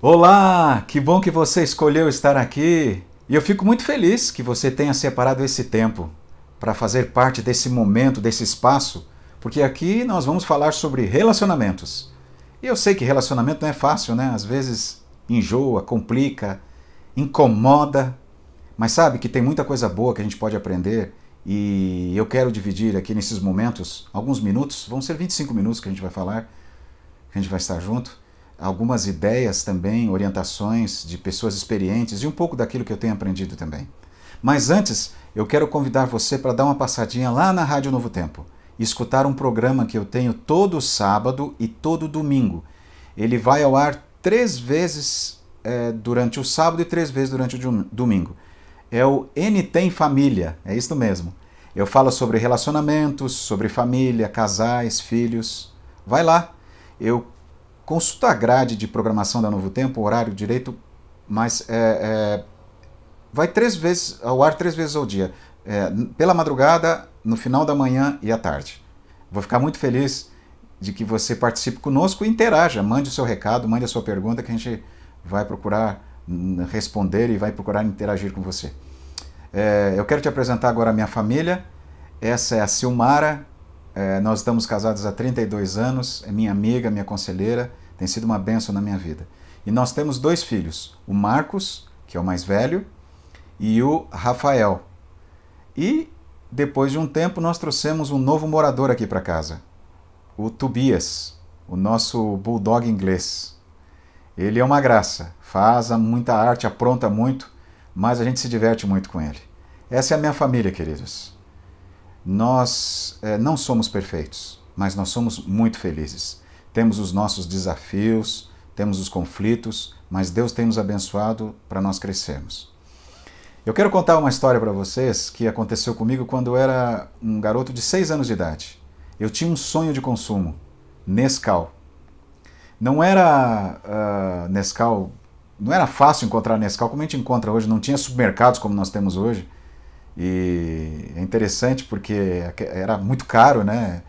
Olá, que bom que você escolheu estar aqui. E eu fico muito feliz que você tenha separado esse tempo para fazer parte desse momento, desse espaço, porque aqui nós vamos falar sobre relacionamentos. E eu sei que relacionamento não é fácil, né? Às vezes enjoa, complica, incomoda, mas sabe que tem muita coisa boa que a gente pode aprender e eu quero dividir aqui nesses momentos alguns minutos, vão ser 25 minutos que a gente vai falar, que a gente vai estar junto algumas ideias também, orientações de pessoas experientes e um pouco daquilo que eu tenho aprendido também. Mas antes, eu quero convidar você para dar uma passadinha lá na Rádio Novo Tempo e escutar um programa que eu tenho todo sábado e todo domingo. Ele vai ao ar três vezes é, durante o sábado e três vezes durante o domingo. É o NT em Família, é isso mesmo. Eu falo sobre relacionamentos, sobre família, casais, filhos. Vai lá. Eu Consulta a grade de programação da Novo Tempo, horário direito, mas é, é, vai três vezes ao ar três vezes ao dia. É, pela madrugada, no final da manhã e à tarde. Vou ficar muito feliz de que você participe conosco e interaja. Mande o seu recado, mande a sua pergunta que a gente vai procurar hum, responder e vai procurar interagir com você. É, eu quero te apresentar agora a minha família. Essa é a Silmara, é, nós estamos casados há 32 anos, é minha amiga, minha conselheira, tem sido uma benção na minha vida. E nós temos dois filhos, o Marcos, que é o mais velho, e o Rafael. E depois de um tempo nós trouxemos um novo morador aqui para casa, o Tobias, o nosso bulldog inglês. Ele é uma graça, faz muita arte, apronta muito, mas a gente se diverte muito com ele. Essa é a minha família, queridos. Nós é, não somos perfeitos, mas nós somos muito felizes. Temos os nossos desafios, temos os conflitos, mas Deus tem nos abençoado para nós crescermos. Eu quero contar uma história para vocês que aconteceu comigo quando eu era um garoto de 6 anos de idade. Eu tinha um sonho de consumo, Nescau. Não era uh, Nescau, não era fácil encontrar Nescau como a gente encontra hoje, não tinha supermercados como nós temos hoje. E é interessante porque era muito caro, né?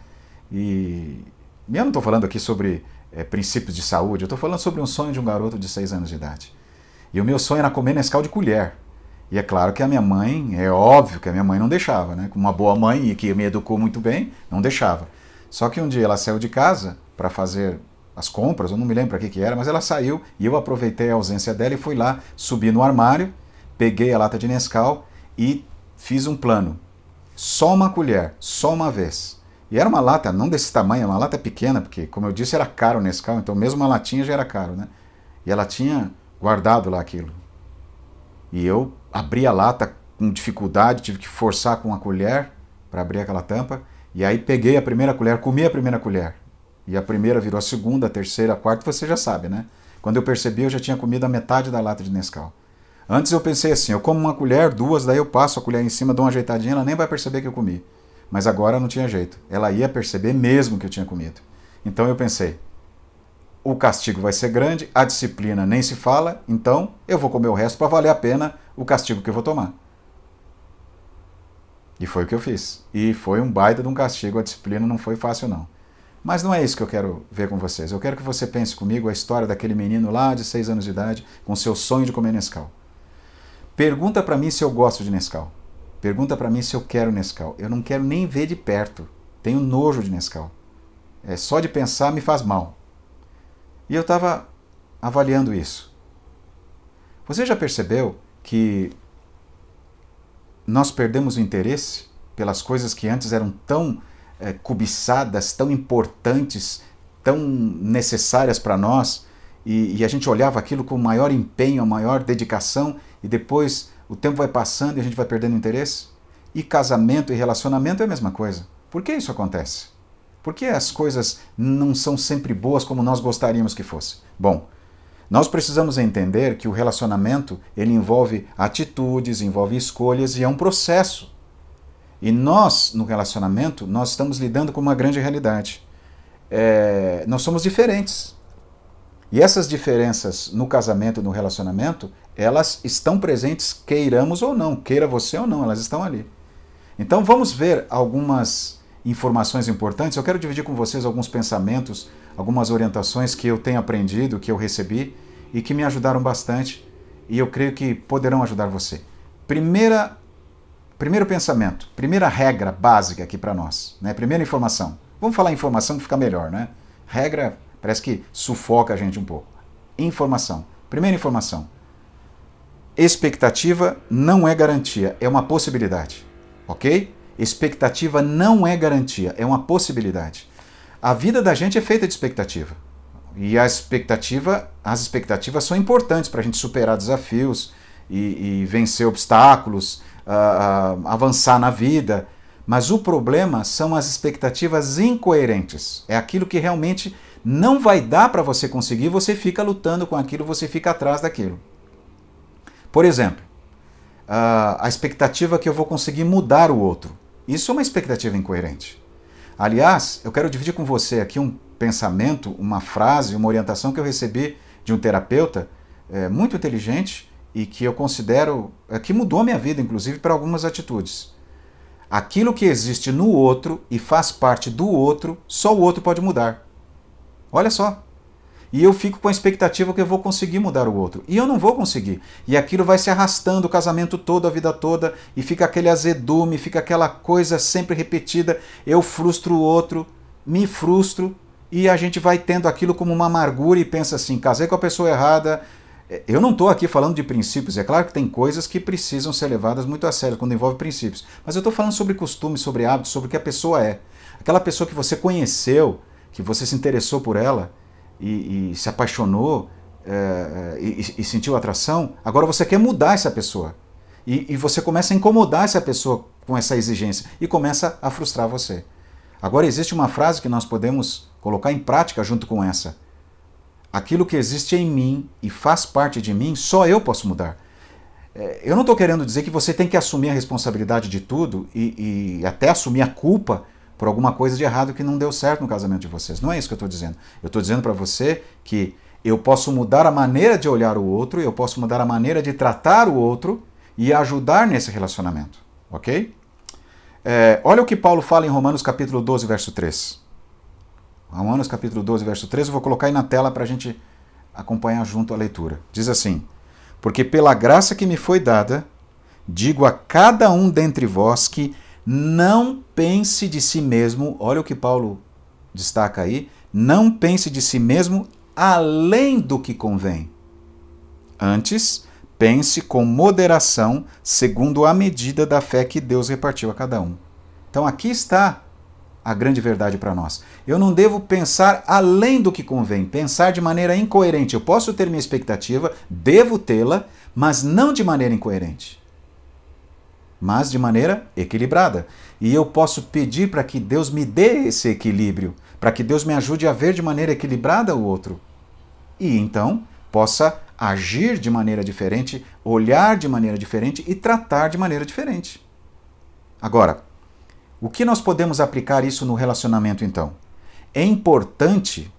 E, eu não estou falando aqui sobre é, princípios de saúde, eu estou falando sobre um sonho de um garoto de 6 anos de idade. E o meu sonho era comer Nescau de colher. E é claro que a minha mãe, é óbvio que a minha mãe não deixava, né? Uma boa mãe e que me educou muito bem, não deixava. Só que um dia ela saiu de casa para fazer as compras, eu não me lembro para que, que era, mas ela saiu e eu aproveitei a ausência dela e fui lá, subi no armário, peguei a lata de Nescau e Fiz um plano. Só uma colher, só uma vez. E era uma lata, não desse tamanho, uma lata pequena, porque, como eu disse, era caro nesse carro, então mesmo uma latinha já era caro, né? E ela tinha guardado lá aquilo. E eu abri a lata com dificuldade, tive que forçar com a colher para abrir aquela tampa. E aí peguei a primeira colher, comi a primeira colher. E a primeira virou a segunda, a terceira, a quarta, você já sabe, né? Quando eu percebi, eu já tinha comido a metade da lata de Nescau. Antes eu pensei assim, eu como uma colher, duas, daí eu passo a colher em cima, dou uma ajeitadinha, ela nem vai perceber que eu comi. Mas agora não tinha jeito. Ela ia perceber mesmo que eu tinha comido. Então eu pensei, o castigo vai ser grande, a disciplina nem se fala, então eu vou comer o resto para valer a pena o castigo que eu vou tomar. E foi o que eu fiz. E foi um baita de um castigo, a disciplina não foi fácil não. Mas não é isso que eu quero ver com vocês. Eu quero que você pense comigo a história daquele menino lá de seis anos de idade, com seu sonho de comer Nescau. Pergunta para mim se eu gosto de Nescau. Pergunta para mim se eu quero Nescau. Eu não quero nem ver de perto. Tenho nojo de Nescau. É só de pensar me faz mal. E eu estava avaliando isso. Você já percebeu que nós perdemos o interesse pelas coisas que antes eram tão é, cobiçadas, tão importantes, tão necessárias para nós, e, e, a gente olhava aquilo com maior empenho, maior dedicação, e depois o tempo vai passando e a gente vai perdendo interesse? E casamento e relacionamento é a mesma coisa. Por que isso acontece? Por que as coisas não são sempre boas como nós gostaríamos que fosse? Bom, nós precisamos entender que o relacionamento ele envolve atitudes, envolve escolhas e é um processo. E nós, no relacionamento, nós estamos lidando com uma grande realidade. É, nós somos diferentes. E essas diferenças no casamento, no relacionamento, elas estão presentes, queiramos ou não, queira você ou não, elas estão ali. Então vamos ver algumas informações importantes. Eu quero dividir com vocês alguns pensamentos, algumas orientações que eu tenho aprendido, que eu recebi e que me ajudaram bastante e eu creio que poderão ajudar você. Primeira, primeiro pensamento, primeira regra básica aqui para nós, né? primeira informação. Vamos falar informação que fica melhor, né? Regra Parece que sufoca a gente um pouco. Informação. Primeira informação. Expectativa não é garantia, é uma possibilidade. Ok? Expectativa não é garantia, é uma possibilidade. A vida da gente é feita de expectativa. E a expectativa, as expectativas são importantes para a gente superar desafios e, e vencer obstáculos, uh, uh, avançar na vida. Mas o problema são as expectativas incoerentes. É aquilo que realmente não vai dar para você conseguir, você fica lutando com aquilo, você fica atrás daquilo. Por exemplo, ah, a expectativa que eu vou conseguir mudar o outro. Isso é uma expectativa incoerente. Aliás, eu quero dividir com você aqui um pensamento, uma frase, uma orientação que eu recebi de um terapeuta é, muito inteligente e que eu considero é, que mudou minha vida, inclusive, para algumas atitudes. Aquilo que existe no outro e faz parte do outro, só o outro pode mudar. Olha só. E eu fico com a expectativa que eu vou conseguir mudar o outro. E eu não vou conseguir. E aquilo vai se arrastando o casamento todo, a vida toda, e fica aquele azedume, fica aquela coisa sempre repetida. Eu frustro o outro, me frustro, e a gente vai tendo aquilo como uma amargura e pensa assim: casei com a pessoa errada. É, eu não estou aqui falando de princípios, é claro que tem coisas que precisam ser levadas muito a sério quando envolve princípios, mas eu estou falando sobre costumes, sobre hábitos, sobre o que a pessoa é. Aquela pessoa que você conheceu, que você se interessou por ela e, e se apaixonou é, e, e, sentiu atração, agora você quer mudar essa pessoa. E, e você começa a incomodar essa pessoa com essa exigência e começa a frustrar você. Agora existe uma frase que nós podemos colocar em prática junto com essa. Aquilo que existe em mim e faz parte de mim, só eu posso mudar. É, eu não estou querendo dizer que você tem que assumir a responsabilidade de tudo e, e até assumir a culpa por alguma coisa de errado que não deu certo no casamento de vocês. Não é isso que eu estou dizendo. Eu estou dizendo para você que eu posso mudar a maneira de olhar o outro, eu posso mudar a maneira de tratar o outro e ajudar nesse relacionamento, ok? É, olha o que Paulo fala em Romanos capítulo 12, verso 3. Romanos capítulo 12, verso 3, eu vou colocar aí na tela para a gente acompanhar junto a leitura. Diz assim, Porque pela graça que me foi dada, digo a cada um dentre vós que não pense de si mesmo, olha o que Paulo destaca aí, não pense de si mesmo além do que convém. Antes, pense com moderação, segundo a medida da fé que Deus repartiu a cada um. Então aqui está a grande verdade para nós. Eu não devo pensar além do que convém, pensar de maneira incoerente. Eu posso ter minha expectativa, devo tê-la, mas não de maneira incoerente mas de maneira equilibrada. E eu posso pedir para que Deus me dê esse equilíbrio, para que Deus me ajude a ver de maneira equilibrada o outro. E então possa agir de maneira diferente, olhar de maneira diferente e tratar de maneira diferente. Agora, o que nós podemos aplicar isso no relacionamento então? É importante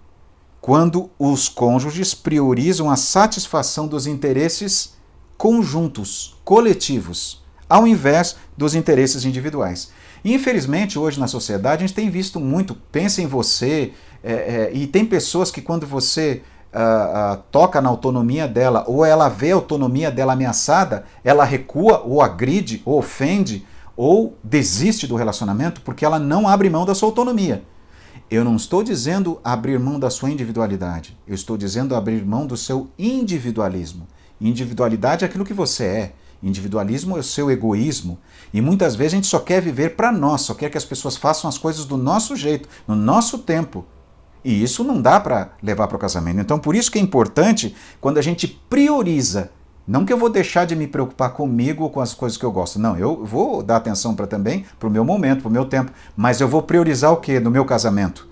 quando os cônjuges priorizam a satisfação dos interesses conjuntos, coletivos ao invés dos interesses individuais. infelizmente, hoje na sociedade, a gente tem visto muito, pensa em você, é, é, e tem pessoas que quando você uh, uh, toca na autonomia dela, ou ela vê a autonomia dela ameaçada, ela recua, ou agride, ou ofende, ou desiste do relacionamento porque ela não abre mão da sua autonomia. Eu não estou dizendo abrir mão da sua individualidade, eu estou dizendo abrir mão do seu individualismo. Individualidade é aquilo que você é. Individualismo é o seu egoísmo. E muitas vezes a gente só quer viver para nós, só quer que as pessoas façam as coisas do nosso jeito, no nosso tempo. E isso não dá para levar para o casamento. Então, por isso que é importante quando a gente prioriza. Não que eu vou deixar de me preocupar comigo ou com as coisas que eu gosto. Não, eu vou dar atenção para também para o meu momento, para o meu tempo. Mas eu vou priorizar o que no meu casamento?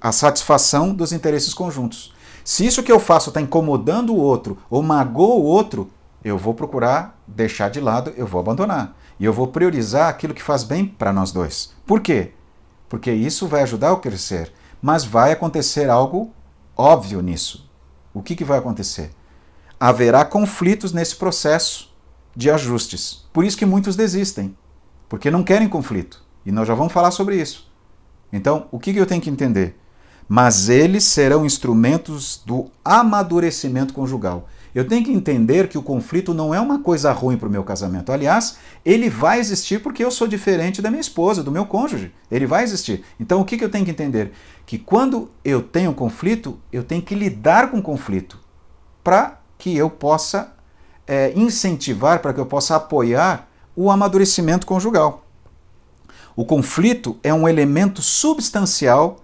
A satisfação dos interesses conjuntos. Se isso que eu faço está incomodando o outro ou magoa o outro, eu vou procurar deixar de lado, eu vou abandonar. E eu vou priorizar aquilo que faz bem para nós dois. Por quê? Porque isso vai ajudar eu crescer. Mas vai acontecer algo óbvio nisso. O que, que vai acontecer? Haverá conflitos nesse processo de ajustes. Por isso que muitos desistem, porque não querem conflito. E nós já vamos falar sobre isso. Então, o que, que eu tenho que entender? Mas eles serão instrumentos do amadurecimento conjugal. Eu tenho que entender que o conflito não é uma coisa ruim para o meu casamento. Aliás, ele vai existir porque eu sou diferente da minha esposa, do meu cônjuge. Ele vai existir. Então, o que, que eu tenho que entender? Que quando eu tenho conflito, eu tenho que lidar com o conflito para que eu possa é, incentivar, para que eu possa apoiar o amadurecimento conjugal. O conflito é um elemento substancial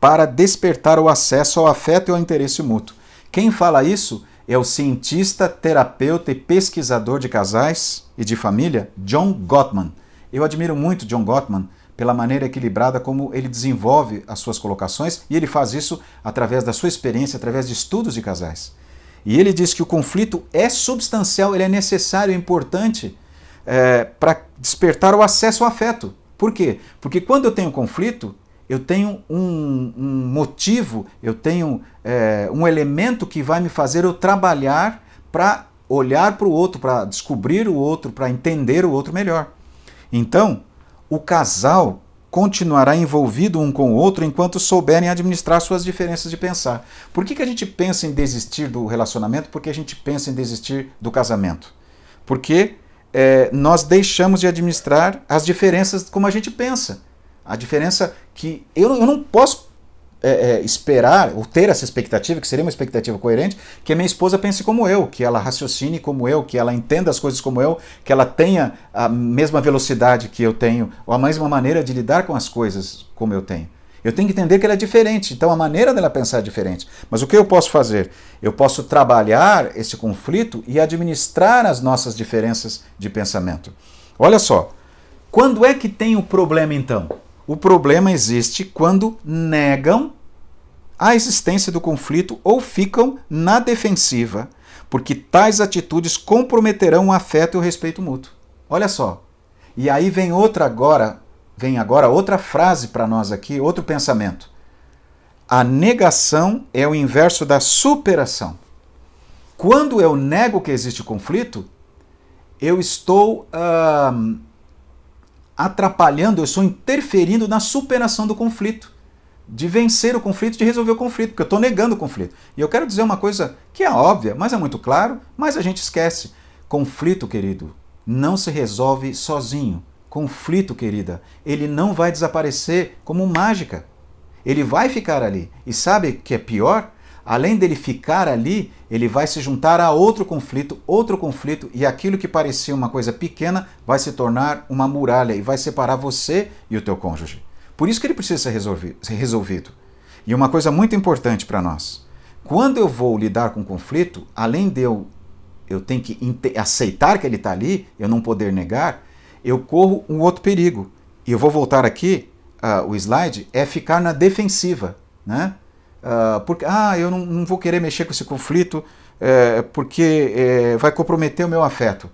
para despertar o acesso ao afeto e ao interesse mútuo. Quem fala isso é o cientista, terapeuta e pesquisador de casais e de família John Gottman. Eu admiro muito John Gottman pela maneira equilibrada como ele desenvolve as suas colocações e ele faz isso através da sua experiência, através de estudos de casais. E ele diz que o conflito é substancial, ele é necessário, é importante é, para despertar o acesso ao afeto. Por quê? Porque quando eu tenho conflito, eu tenho um, um motivo, eu tenho é, um elemento que vai me fazer eu trabalhar para olhar para o outro, para descobrir o outro, para entender o outro melhor. Então, o casal continuará envolvido um com o outro enquanto souberem administrar suas diferenças de pensar. Por que, que a gente pensa em desistir do relacionamento? Porque a gente pensa em desistir do casamento. Porque é, nós deixamos de administrar as diferenças como a gente pensa. A diferença que eu, eu não posso é, é, esperar ou ter essa expectativa, que seria uma expectativa coerente, que a minha esposa pense como eu, que ela raciocine como eu, que ela entenda as coisas como eu, que ela tenha a mesma velocidade que eu tenho, ou a mesma maneira de lidar com as coisas como eu tenho. Eu tenho que entender que ela é diferente, então a maneira dela pensar é diferente. Mas o que eu posso fazer? Eu posso trabalhar esse conflito e administrar as nossas diferenças de pensamento. Olha só, quando é que tem o problema então? O problema existe quando negam a existência do conflito ou ficam na defensiva, porque tais atitudes comprometerão o afeto e o respeito mútuo. Olha só. E aí vem outra agora, vem agora outra frase para nós aqui, outro pensamento. A negação é o inverso da superação. Quando eu nego que existe conflito, eu estou hum, atrapalhando, eu estou interferindo na superação do conflito, de vencer o conflito, de resolver o conflito, porque eu estou negando o conflito. E eu quero dizer uma coisa que é óbvia, mas é muito claro, mas a gente esquece. Conflito, querido, não se resolve sozinho. Conflito, querida, ele não vai desaparecer como mágica. Ele vai ficar ali. E sabe que é pior? além dele ficar ali, ele vai se juntar a outro conflito, outro conflito, e aquilo que parecia uma coisa pequena vai se tornar uma muralha e vai separar você e o teu cônjuge. Por isso que ele precisa ser resolvido. Ser resolvido. E uma coisa muito importante para nós: quando eu vou lidar com conflito, além de eu, eu tenho que aceitar que ele está ali, eu não poder negar, eu corro um outro perigo. E eu vou voltar aqui, uh, o slide, é ficar na defensiva, né? Ah, porque, ah, eu não, não, vou querer mexer com esse conflito é, porque é, vai comprometer o meu afeto.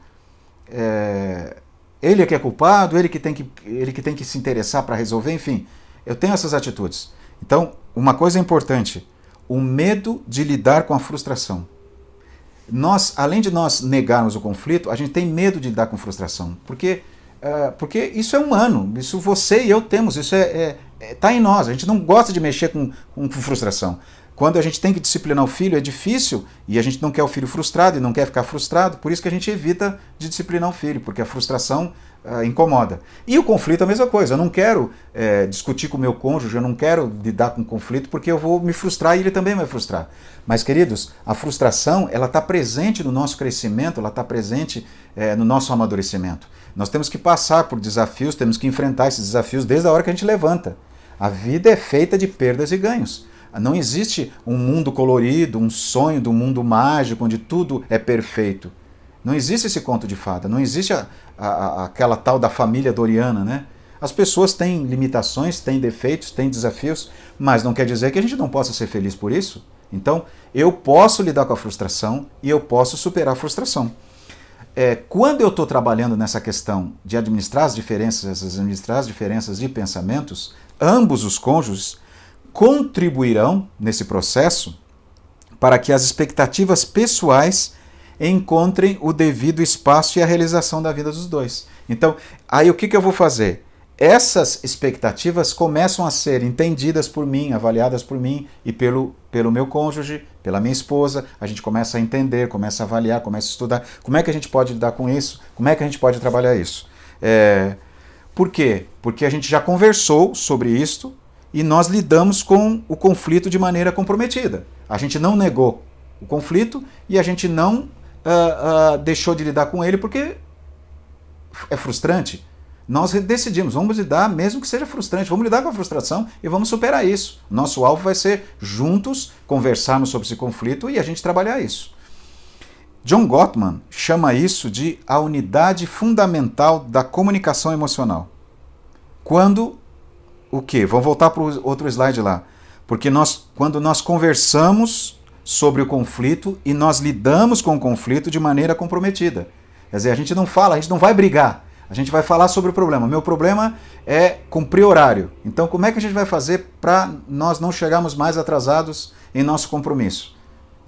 É, ele é que é culpado, ele que tem que, ele que, tem que se interessar para resolver, enfim. Eu tenho essas atitudes. Então, uma coisa importante: o medo de lidar com a frustração. Nós, além de nós negarmos o conflito, a gente tem medo de lidar com frustração, porque é, porque isso é humano, isso você e eu temos, isso é, está é, é tá em nós. A gente não gosta de mexer com, com, com frustração. Quando a gente tem que disciplinar o filho, é difícil e a gente não quer o filho frustrado e não quer ficar frustrado, por isso que a gente evita de disciplinar o filho, porque a frustração Uh, incomoda. E o conflito é a mesma coisa. Eu não quero é, discutir com o meu cônjuge, eu não quero lidar com conflito porque eu vou me frustrar e ele também vai frustrar. Mas, queridos, a frustração ela está presente no nosso crescimento, ela está presente é, no nosso amadurecimento. Nós temos que passar por desafios, temos que enfrentar esses desafios desde a hora que a gente levanta. A vida é feita de perdas e ganhos. Não existe um mundo colorido, um sonho do um mundo mágico onde tudo é perfeito. Não existe esse conto de fada, não existe a, a, aquela tal da família doriana, né? As pessoas têm limitações, têm defeitos, têm desafios, mas não quer dizer que a gente não possa ser feliz por isso. Então, eu posso lidar com a frustração e eu posso superar a frustração é, quando eu estou trabalhando nessa questão de administrar as diferenças, essas administrar as diferenças de pensamentos, ambos os cônjuges contribuirão nesse processo para que as expectativas pessoais encontrem o devido espaço e a realização da vida dos dois. Então, aí o que, que eu vou fazer? essas expectativas começam a ser entendidas por mim, avaliadas por mim e pelo, pelo meu cônjuge, pela minha esposa. A gente começa a entender, começa a avaliar, começa a estudar. Como é que a gente pode lidar com isso? Como é que a gente pode trabalhar isso? É, por quê? Porque a gente já conversou sobre isto e nós lidamos com o conflito de maneira comprometida. A gente não negou o conflito e a gente não uh, uh, deixou de lidar com ele porque é frustrante nós decidimos, vamos lidar, mesmo que seja frustrante, vamos lidar com a frustração e vamos superar isso. Nosso alvo vai ser juntos conversarmos sobre esse conflito e a gente trabalhar isso. John Gottman chama isso de a unidade fundamental da comunicação emocional. Quando o que? Vamos voltar para o outro slide lá. Porque nós, quando nós conversamos sobre o conflito e nós lidamos com o conflito de maneira comprometida. Quer dizer, a gente não fala, a gente não vai brigar. A gente vai falar sobre o problema. Meu problema é cumprir horário. Então, como é que a gente vai fazer para nós não chegarmos mais atrasados em nosso compromisso?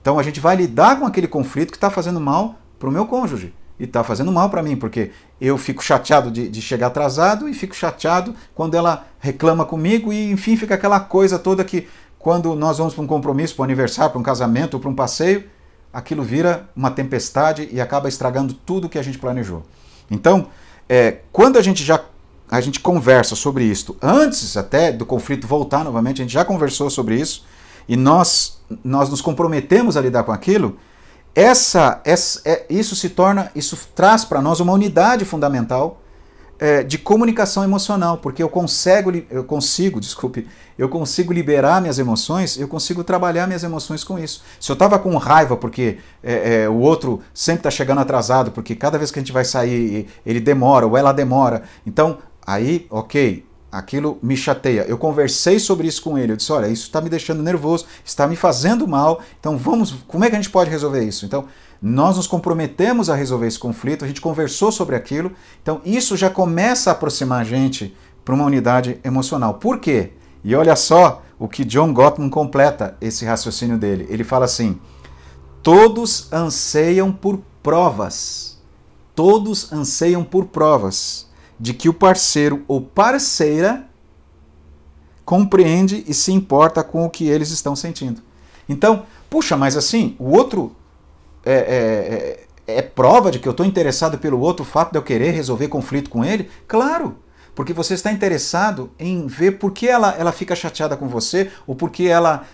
Então, a gente vai lidar com aquele conflito que está fazendo mal para o meu cônjuge e está fazendo mal para mim, porque eu fico chateado de, de, chegar atrasado e fico chateado quando ela reclama comigo e, enfim, fica aquela coisa toda que quando nós vamos para um compromisso, para um aniversário, para um casamento ou para um passeio, aquilo vira uma tempestade e acaba estragando tudo que a gente planejou. Então, é, quando a gente já a gente conversa sobre isto, antes até do conflito voltar novamente, a gente já conversou sobre isso e nós nós nos comprometemos a lidar com aquilo, essa, essa é, isso se torna, isso traz para nós uma unidade fundamental é, de comunicação emocional, porque eu consigo, eu consigo, desculpe, eu consigo liberar minhas emoções, eu consigo trabalhar minhas emoções com isso. Se eu estava com raiva porque é, é, o outro sempre está chegando atrasado, porque cada vez que a gente vai sair ele demora ou ela demora, então aí, ok, aquilo me chateia. Eu conversei sobre isso com ele. Eu disse: olha, isso está me deixando nervoso, está me fazendo mal. Então vamos, como é que a gente pode resolver isso? Então nós nos comprometemos a resolver esse conflito, a gente conversou sobre aquilo, então isso já começa a aproximar a gente para uma unidade emocional. Por quê? E olha só o que John Gottman completa esse raciocínio dele. Ele fala assim: todos anseiam por provas. Todos anseiam por provas de que o parceiro ou parceira compreende e se importa com o que eles estão sentindo. Então, puxa, mas assim, o outro é, é, é, é prova de que eu estou interessado pelo outro o fato de eu querer resolver conflito com ele? Claro! Porque você está interessado em ver por que ela, ela fica chateada com você, ou por que ela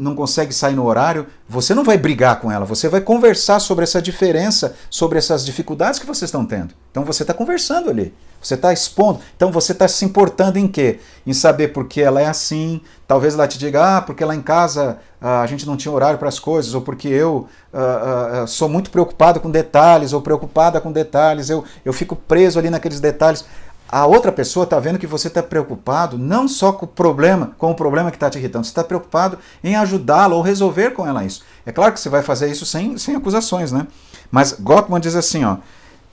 não consegue sair no horário, você não vai brigar com ela, você vai conversar sobre essa diferença, sobre essas dificuldades que vocês estão tendo. Então você está conversando ali, você está expondo. Então você está se importando em quê? Em saber por que ela é assim. Talvez ela te diga, ah, porque lá em casa ah, a gente não tinha horário para as coisas, ou porque eu ah, ah, ah sou muito preocupado com detalhes, ou preocupada com detalhes, eu, eu fico preso ali naqueles detalhes a outra pessoa está vendo que você está preocupado não só com o problema, com o problema que está te irritando, você está preocupado em ajudá-la ou resolver com ela isso. É claro que você vai fazer isso sem, sem acusações, né? Mas Gottman diz assim, ó,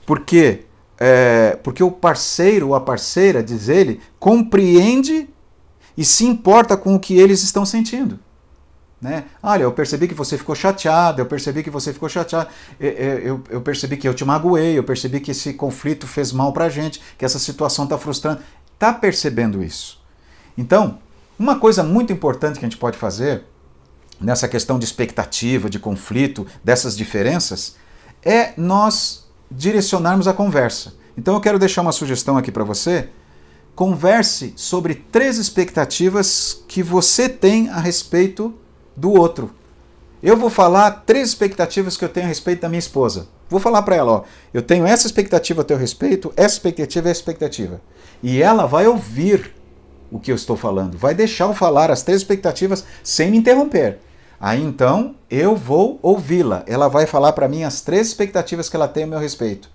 porque é, porque o parceiro ou a parceira, diz ele, compreende e se importa com o que eles estão sentindo. Né? Olha, eu percebi que você ficou chateado, eu percebi que você ficou chateado, eu, eu, eu percebi que eu te magoei, eu percebi que esse conflito fez mal pra gente, que essa situação tá frustrando. Tá percebendo isso? Então, uma coisa muito importante que a gente pode fazer nessa questão de expectativa, de conflito, dessas diferenças, é nós direcionarmos a conversa. Então eu quero deixar uma sugestão aqui para você. Converse sobre três expectativas que você tem a respeito do outro. Eu vou falar três expectativas que eu tenho a respeito da minha esposa. Vou falar para ela, ó, eu tenho essa expectativa a teu respeito, essa expectativa e é essa expectativa. E ela vai ouvir o que eu estou falando, vai deixar eu falar as três expectativas sem me interromper. Aí então eu vou ouvi-la. Ela vai falar para mim as três expectativas que ela tem a meu respeito.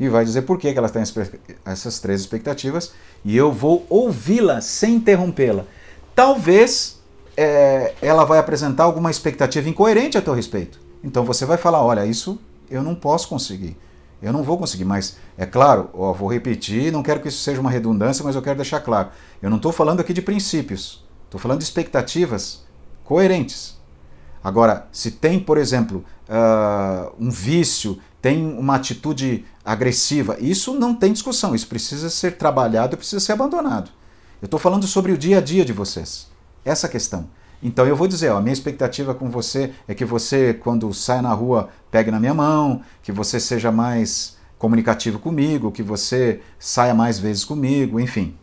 E vai dizer por que ela tem essas três expectativas. E eu vou ouvi-la sem interrompê-la. Talvez é, ela vai apresentar alguma expectativa incoerente a teu respeito. Então você vai falar: olha, isso eu não posso conseguir. Eu não vou conseguir, mas é claro, ó, vou repetir, não quero que isso seja uma redundância, mas eu quero deixar claro. Eu não estou falando aqui de princípios, estou falando de expectativas coerentes. Agora, se tem, por exemplo, uh, um vício, tem uma atitude agressiva, isso não tem discussão, isso precisa ser trabalhado e precisa ser abandonado. Eu estou falando sobre o dia a dia de vocês. Essa questão. Então eu vou dizer, ó, a minha expectativa com você é que você, quando sai na rua, pegue na minha mão, que você seja mais comunicativo comigo, que você saia mais vezes comigo, enfim.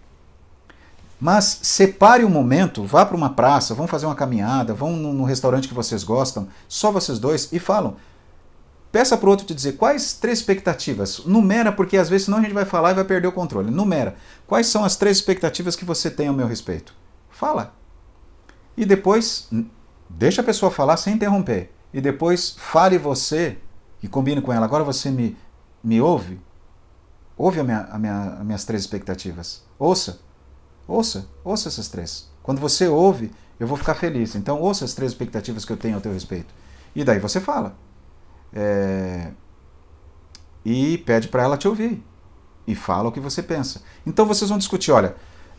Mas separe o um momento, vá para uma praça, vão fazer uma caminhada, vão num restaurante que vocês gostam, só vocês dois, e falam. Peça para o outro te dizer quais três expectativas. Numera, porque às vezes senão a gente vai falar e vai perder o controle. Numera. Quais são as três expectativas que você tem ao meu respeito? Fala. E depois, deixa a pessoa falar sem interromper. E depois, fale você e combine com ela. Agora você me, me ouve? Ouve a minha, a minha, as minhas três expectativas. Ouça. Ouça. Ouça essas três. Quando você ouve, eu vou ficar feliz. Então, ouça as três expectativas que eu tenho a teu respeito. E daí você fala. É... E pede para ela te ouvir. E fala o que você pensa. Então, vocês vão discutir: olha,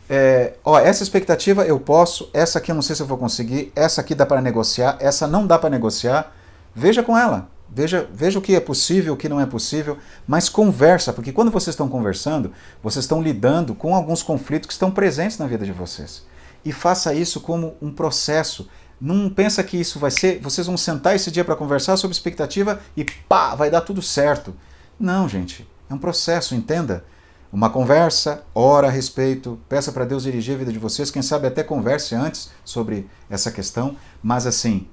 é, ó, essa expectativa eu posso, essa aqui eu não sei se eu vou conseguir, essa aqui dá para negociar, essa não dá para negociar. Veja com ela, veja, veja o que é possível, o que não é possível, mas conversa, porque quando vocês estão conversando, vocês estão lidando com alguns conflitos que estão presentes na vida de vocês. E faça isso como um processo. Não pensa que isso vai ser, vocês vão sentar esse dia para conversar sobre expectativa e pá, vai dar tudo certo. Não, gente, é um processo, entenda? uma conversa, ora a respeito, peça para Deus dirigir a vida de vocês, quem sabe até converse antes sobre essa questão, mas assim,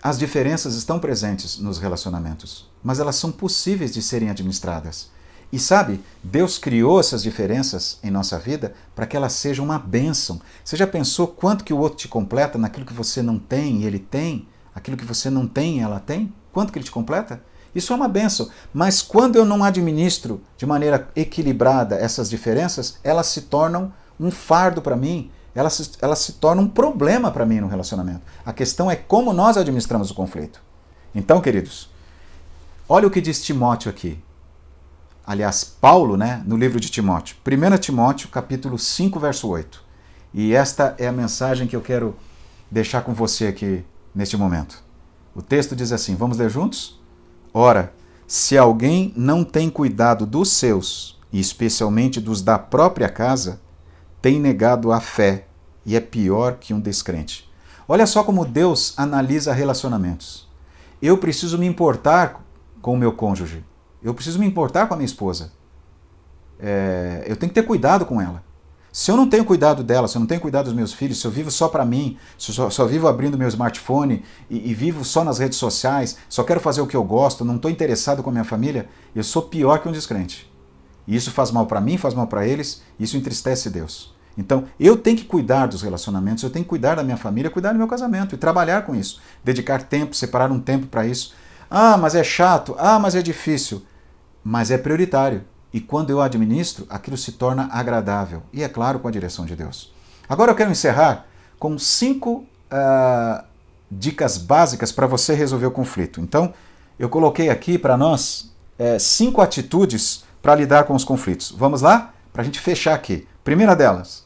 as diferenças estão presentes nos relacionamentos, mas elas são possíveis de serem administradas. E sabe, Deus criou essas diferenças em nossa vida para que elas sejam uma bênção. Você já pensou quanto que o outro te completa naquilo que você não tem e ele tem? Aquilo que você não tem e ela tem? Quanto que ele te completa? Isso é uma benção, mas quando eu não administro de maneira equilibrada essas diferenças, elas se tornam um fardo para mim, elas se, elas se tornam um problema para mim no relacionamento. A questão é como nós administramos o conflito. Então, queridos, olha o que diz Timóteo aqui. Aliás, Paulo, né, no livro de Timóteo. 1 Timóteo, capítulo 5, verso 8. E esta é a mensagem que eu quero deixar com você aqui neste momento. O texto diz assim: vamos ler juntos? Ora, se alguém não tem cuidado dos seus, e especialmente dos da própria casa, tem negado a fé e é pior que um descrente. Olha só como Deus analisa relacionamentos. Eu preciso me importar com o meu cônjuge. Eu preciso me importar com a minha esposa. É, eu tenho que ter cuidado com ela. Se eu não tenho cuidado dela, se eu não tenho cuidado dos meus filhos, se eu vivo só para mim, se eu só, só, vivo abrindo meu smartphone e, e, vivo só nas redes sociais, só quero fazer o que eu gosto, não estou interessado com a minha família, eu sou pior que um descrente. E isso faz mal para mim, faz mal para eles, isso entristece Deus. Então, eu tenho que cuidar dos relacionamentos, eu tenho que cuidar da minha família, cuidar do meu casamento e trabalhar com isso, dedicar tempo, separar um tempo para isso. Ah, mas é chato, ah, mas é difícil, mas é prioritário. E quando eu administro, aquilo se torna agradável. E é claro, com a direção de Deus. Agora eu quero encerrar com cinco uh, dicas básicas para você resolver o conflito. Então, eu coloquei aqui para nós é, cinco atitudes para lidar com os conflitos. Vamos lá? Para a gente fechar aqui. Primeira delas,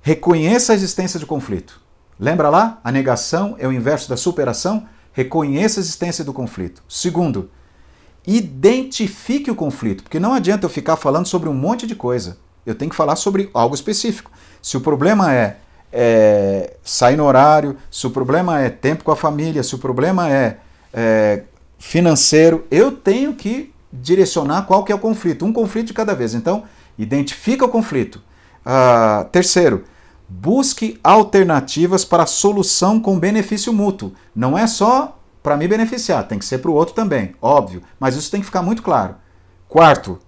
reconheça a existência de conflito. Lembra lá? A negação é o inverso da superação. Reconheça a existência do conflito. Segundo, identifique o conflito, porque não adianta eu ficar falando sobre um monte de coisa. Eu tenho que falar sobre algo específico. Se o problema é, é sair no horário, se o problema é tempo com a família, se o problema é, é financeiro, eu tenho que direcionar qual que é o conflito, um conflito de cada vez. Então, identifica o conflito. Uh, terceiro, busque alternativas para solução com benefício mútuo. Não é só para me beneficiar, tem que ser para o outro também, óbvio, mas isso tem que ficar muito claro. Quarto,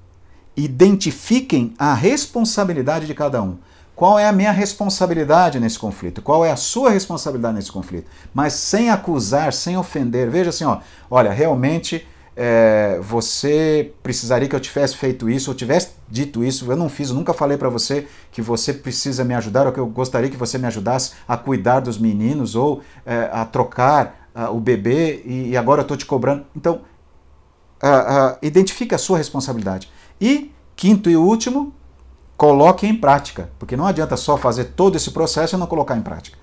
identifiquem a responsabilidade de cada um. Qual é a minha responsabilidade nesse conflito? Qual é a sua responsabilidade nesse conflito? Mas sem acusar, sem ofender. Veja assim, ó, olha, realmente é, você precisaria que eu tivesse feito isso, ou tivesse dito isso, eu não fiz, eu nunca falei para você que você precisa me ajudar, ou que eu gostaria que você me ajudasse a cuidar dos meninos, ou é, a trocar uh, o bebê e, e agora eu estou te cobrando. Então, uh, uh, identifique a sua responsabilidade. E, quinto e último, coloque em prática, porque não adianta só fazer todo esse processo e não colocar em prática.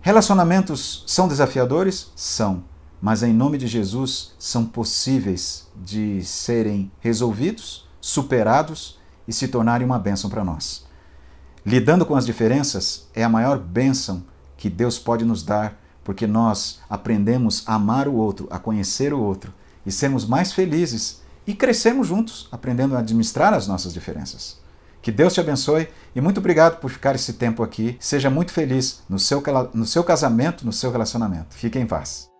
Relacionamentos são desafiadores? São. Mas em nome de Jesus, são possíveis de serem resolvidos, superados e se tornarem uma bênção para nós. Lidando com as diferenças é a maior bênção que Deus pode nos dar porque nós aprendemos a amar o outro, a conhecer o outro e sermos mais felizes e crescemos juntos, aprendendo a administrar as nossas diferenças. Que Deus te abençoe e muito obrigado por ficar esse tempo aqui. Seja muito feliz no seu, no seu casamento, no seu relacionamento. Fique em paz.